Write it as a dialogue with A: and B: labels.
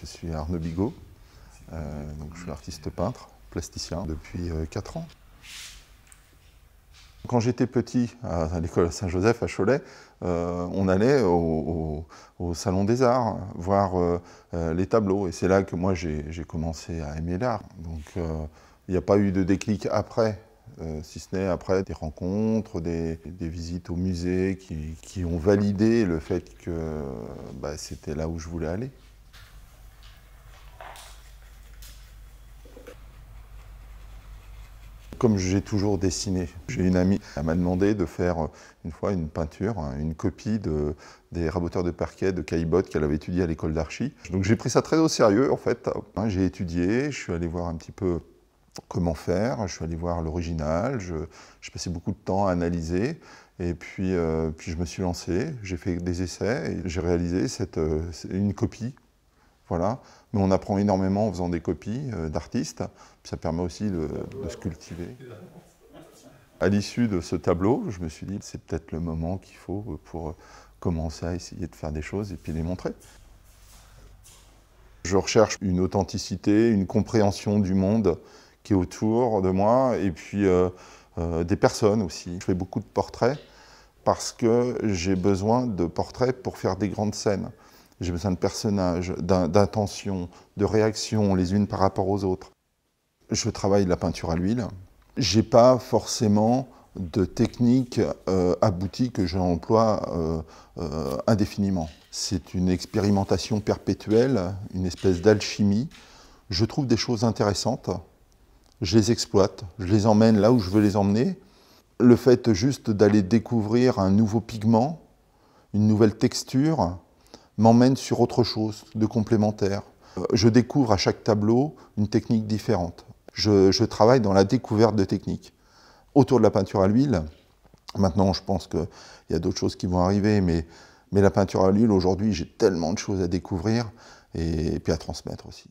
A: je suis Arnaud Bigot, euh, donc je suis artiste peintre, plasticien depuis 4 euh, ans. Quand j'étais petit, à l'école Saint-Joseph à Cholet, euh, on allait au, Salon des Arts voir les tableaux. Et c'est là que moi j'ai commencé à aimer l'art. Donc il n'y a pas eu de déclic après, si ce n'est après des rencontres, des, visites au musée qui, ont validé le fait que bah, c'était là où je voulais aller. Comme j'ai toujours dessiné, j'ai une amie, elle m'a demandé de faire euh, une fois une peinture, hein, une copie de, des raboteurs de parquet de Caillebotte qu'elle avait étudié à l'école d'archi. Donc j'ai pris ça très au sérieux en fait. Hein, j'ai étudié, je suis allé voir un petit peu comment faire, je suis allé voir l'original, je, je, passais beaucoup de temps à analyser. Et puis, euh, puis je me suis lancé, j'ai fait des essais et j'ai réalisé cette, euh, une copie mais on apprend énormément en faisant des copies euh, d'artistes. Ça permet aussi de, se cultiver. À l'issue de ce tableau, je me suis dit, c'est peut-être le moment qu'il faut pour euh, commencer à essayer de faire des choses et puis les montrer. Je recherche une authenticité, une compréhension du monde qui est autour de moi et puis euh, des personnes aussi. Je fais beaucoup de portraits parce que j'ai besoin de portraits pour faire des grandes scènes. J'ai besoin de personnages, d'intentions, de réactions les unes par rapport aux autres. Je travaille la peinture à l'huile. J'ai pas forcément de technique euh, aboutie que j'emploie euh, euh, indéfiniment. C'est une expérimentation perpétuelle, une espèce d'alchimie. Je trouve des choses intéressantes, je les exploite, je les emmène là où je veux les emmener. Le fait juste d'aller découvrir un nouveau pigment, une nouvelle texture, m'emmène sur autre chose de complémentaire. Euh, je découvre à chaque tableau une technique différente. Je, travaille dans la découverte de techniques. Autour de la peinture à l'huile, maintenant je pense qu'il y a d'autres choses qui vont arriver, mais, la peinture à l'huile, aujourd'hui j'ai tellement de choses à découvrir et puis à transmettre aussi.